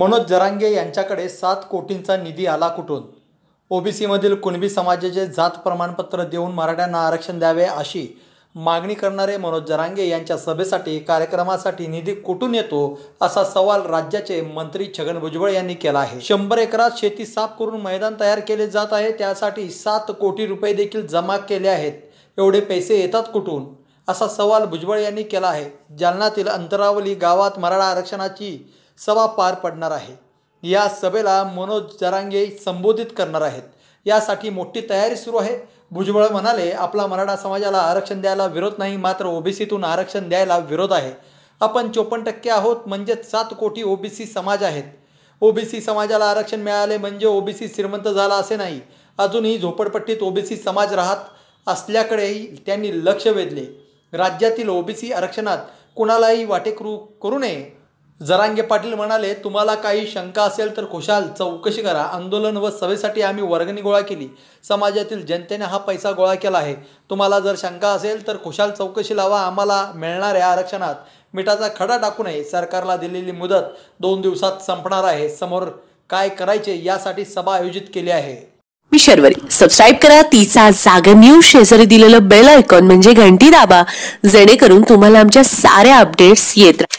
मनोज जरांगे यांच्याकडे सात कोटींचा निधी आला कुठून ओबीसीमधील कुणबी समाजाचे जात प्रमाणपत्र देऊन मराठ्यांना आरक्षण द्यावे अशी मागणी करणारे मनोज जरांगे यांच्या सभेसाठी कार्यक्रमासाठी निधी कुठून येतो असा सवाल राज्याचे मंत्री छगन भुजबळ यांनी केला आहे शंभर एकरात शेती साफ करून मैदान तयार केले जात आहे त्यासाठी सात कोटी रुपये देखील जमा केले आहेत एवढे पैसे येतात कुठून असा सवाल भुजबळ यांनी केला आहे जालनातील अंतरावली गावात मराठा आरक्षणाची सभा पार पडणार आहे या सभेला मनोज जरांगे संबोधित करणार आहेत यासाठी मोठी तयारी सुरू आहे भुजबळ म्हणाले आपला मराठा समाजाला आरक्षण द्यायला विरोध नाही मात्र ओबीसीतून आरक्षण द्यायला विरोध आहे आपण चोपन्न टक्के आहोत म्हणजे सात कोटी ओबीसी समाज आहेत ओबीसी समाजाला आरक्षण मिळाले म्हणजे ओबीसी श्रीमंत झाला असे नाही अजूनही झोपडपट्टीत ओबीसी समाज राहत असल्याकडेही त्यांनी लक्ष वेधले राज्यातील ओबीसी आरक्षणात कुणालाही वाटेकरू करू नये जरांगे पाटील म्हणाले तुम्हाला काही शंका असेल तर खुशाल चौकशी करा आंदोलन व सभेसाठी आम्ही वर्गणी गोळा केली समाजातील जनतेने हा पैसा गोळा केला आहे तुम्हाला जर शंका असेल तर खुशाल चौकशी लावा आम्हाला मिळणाऱ्या आरक्षणात मिठाचा खडा टाकू नये सरकारला दिलेली मुदत दोन दिवसात संपणार आहे समोर काय करायचे यासाठी सभा आयोजित केली आहे मी सबस्क्राईब करा तिचा जागर न्यूज शेजारी दिलेलं बेल आयकॉन म्हणजे घंटी दाबा जेणेकरून तुम्हाला आमच्या साऱ्या अपडेट्स येत